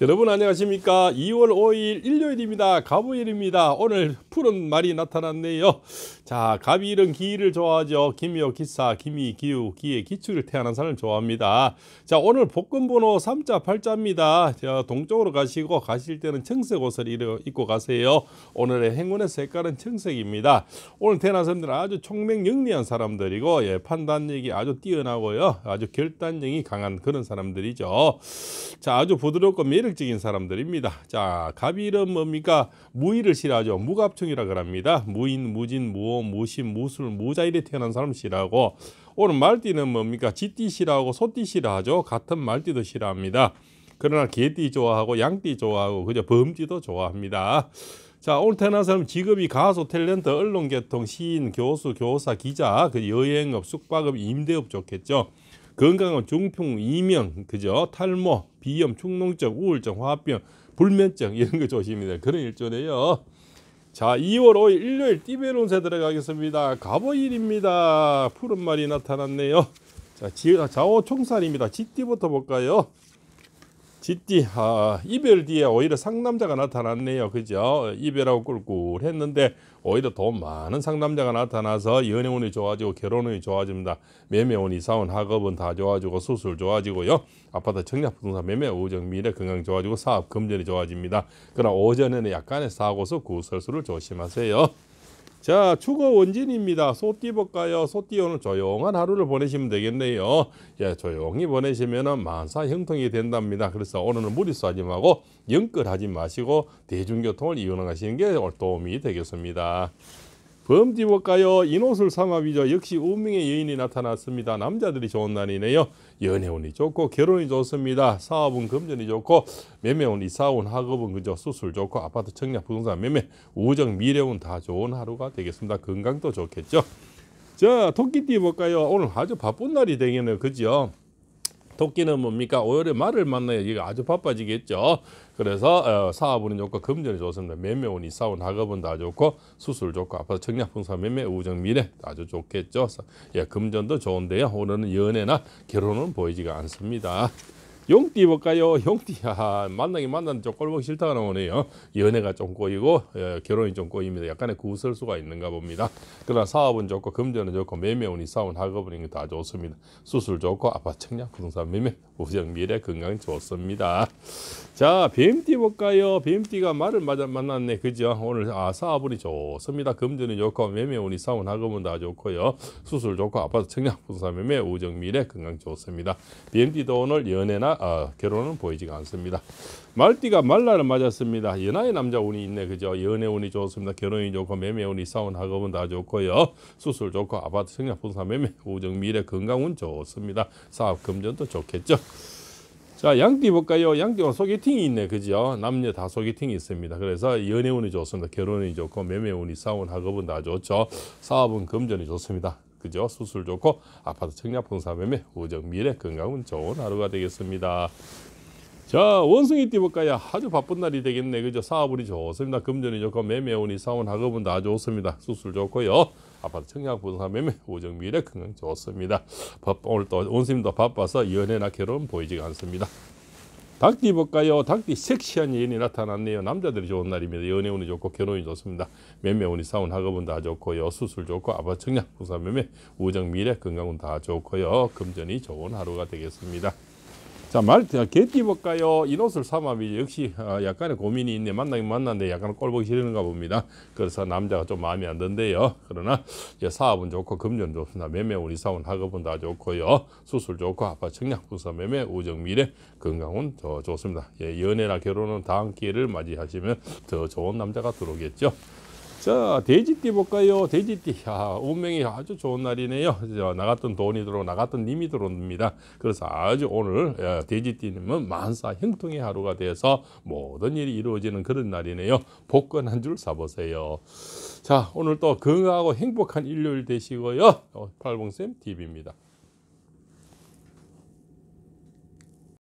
여러분 안녕하십니까 2월 5일 일요일입니다 가오일입니다 오늘 푸른 말이 나타났네요 자 가비일은 기를 좋아하죠 기묘 기사 기미 기우 기의 기출을 태어난 사람을 좋아합니다 자 오늘 복근번호 3자 8자입니다 자 동쪽으로 가시고 가실 때는 청색 옷을 입고 가세요 오늘의 행운의 색깔은 청색입니다 오늘 태어난 사람들은 아주 총명 영리한 사람들이고 예, 판단력이 아주 뛰어나고요 아주 결단력이 강한 그런 사람들이죠 자 아주 부드럽고 매력 세력적인 사람들입니다. 자, 갑일은 뭡니까? 무의를 싫어하죠. 무갑충이라 그럽니다. 무인, 무진, 무호, 무신, 무술, 무자일에 태어난 사람 싫어하고 오늘 말띠는 뭡니까? 지띠 싫어하고 소띠 싫어하죠. 같은 말띠도 싫어합니다. 그러나 개띠 좋아하고 양띠 좋아하고 그저 범띠도 좋아합니다. 자, 오늘 태어난 사람 직업이 가수, 탤런트, 언론계통, 시인, 교수, 교사, 기자, 그 여행업, 숙박업, 임대업 좋겠죠. 건강은종풍 이명, 그죠? 탈모, 비염, 축농증, 우울증, 화합병, 불면증 이런 거 조심해야 될 그런 일조래요. 자, 2월 5일 일요일 띠베론세 들어가겠습니다. 갑오일입니다. 푸른 말이 나타났네요. 자, 지, 자오 총살입니다. 지띠부터 볼까요? 짓디 아, 이별 뒤에 오히려 상남자가 나타났네요. 그죠? 이별하고 꿀꿀했는데 오히려 더 많은 상남자가 나타나서 연애운이 좋아지고 결혼운이 좋아집니다. 매매운, 이사운, 학업은 다 좋아지고 수술 좋아지고요. 아파트 청약 부동산 매매, 우정 미래 건강 좋아지고 사업 금전이 좋아집니다. 그러나 오전에는 약간의 사고서 구설수를 조심하세요. 자, 추거 원진입니다. 소띠볼까요? 소띠 오늘 조용한 하루를 보내시면 되겠네요. 예, 조용히 보내시면 만사 형통이 된답니다. 그래서 오늘은 무리수 하지 말고 영끌하지 마시고 대중교통을 이용하시는 게 도움이 되겠습니다. 범디 볼까요? 이옷을 삼합이죠. 역시 운명의 여인이 나타났습니다. 남자들이 좋은 날이네요. 연애운이 좋고 결혼이 좋습니다. 사업은 금전이 좋고 매매운, 이사운, 학업은 그저 수술 좋고 아파트 청약, 부동산 매매, 우정, 미래운 다 좋은 하루가 되겠습니다. 건강도 좋겠죠. 자, 토끼띠 볼까요? 오늘 아주 바쁜 날이 되겠네요. 그죠? 토끼는 뭡니까? 5월에 말을 만나야 이게 아주 바빠지겠죠. 그래서 어, 사업은 좋고 금전이 좋습니다. 매매운, 이사운, 학업은 다 좋고 수술 좋고 아파서 청량풍사 매매, 우정, 미래 아주 좋겠죠. 예, 금전도 좋은데요. 오늘은 연애나 결혼은 보이지가 않습니다. 용띠 볼까요? 용띠야 아, 만나기 만난쪽좀 꼴보기 싫다가 나오네요. 연애가 좀 꼬이고 예, 결혼이 좀 꼬입니다. 약간의 구설수가 있는가 봅니다. 그러나 사업은 좋고 금전은 좋고 매매운이 사운 학업은 다 좋습니다. 수술 좋고 아파트 청약 부동산 매매 우정 미래 건강 좋습니다. 자 뱀띠 볼까요? 뱀띠가 말을 맞아, 만났네 그죠? 오늘 아사업은 좋습니다. 금전이 좋고 매매운이 사운 학업은 다 좋고요. 수술 좋고 아파트 청약 부동산 매매 우정 미래 건강 좋습니다. 뱀띠도 오늘 연애나 아, 결혼은 보이지가 않습니다. 말띠가 말라를 맞았습니다. 연하의 남자 운이 있네. 그죠? 연애 운이 좋습니다. 결혼이 좋고 매매 운이 싸운 학업은 다 좋고요. 수술 좋고 아파트 생략 분사 매매 우정 미래 건강 운 좋습니다. 사업 금전도 좋겠죠. 자 양띠 볼까요? 양띠가 소개팅이 있네 그죠? 남녀 다 소개팅이 있습니다. 그래서 연애운이 좋습니다. 결혼이 좋고 매매운이 싸운 학업은 다 좋죠. 사업은 금전이 좋습니다. 그죠? 수술 좋고 아파트 청약풍 사매매 우정 미래 건강은 좋은 하루가 되겠습니다. 자 원숭이 띠볼까요? 아주 바쁜 날이 되겠네. 그죠? 사업운이 좋습니다. 금전이 좋고 매매운이 사원 학업은 다 좋습니다. 수술 좋고요. 아파트 청약 부동산매매 우정 미래 건강 좋습니다. 밥, 오늘 또 원수님도 바빠서 연애나 결혼 보이지가 않습니다. 닭띠 볼까요? 닭띠 섹시한 예인이 나타났네요. 남자들이 좋은 날입니다. 연애운이 좋고 결혼이 좋습니다. 매매운이 싸운 학업은 다 좋고요. 수술 좋고 아파트 청약 부산 매매 우정 미래 건강은 다 좋고요. 금전이 좋은 하루가 되겠습니다. 자, 말, 개띠 볼까요? 이옷을 삼합이 역시 어, 약간의 고민이 있네. 만나긴 만났는데 약간 꼴보기 싫은가 봅니다. 그래서 남자가 좀 마음에 안 든대요. 그러나 이제 사업은 좋고 금전 좋습니다. 매매운, 이사운, 학업은 다 좋고요. 수술 좋고 아파 청약, 부서 매매, 우정, 미래, 건강은 더 좋습니다. 예, 연애나 결혼은 다음 기회를 맞이하시면 더 좋은 남자가 들어오겠죠. 자, 돼지띠 볼까요? 돼지띠. 야, 운명이 아주 좋은 날이네요. 나갔던 돈이 들어 나갔던 님이 들어옵니다. 그래서 아주 오늘 야, 예, 돼지띠님은 만사 형통의 하루가 돼서 모든 일이 이루어지는 그런 날이네요. 복권 한 줄 사보세요. 자, 오늘 또 건강하고 행복한 일요일 되시고요. 어, 팔봉쌤 TV입니다.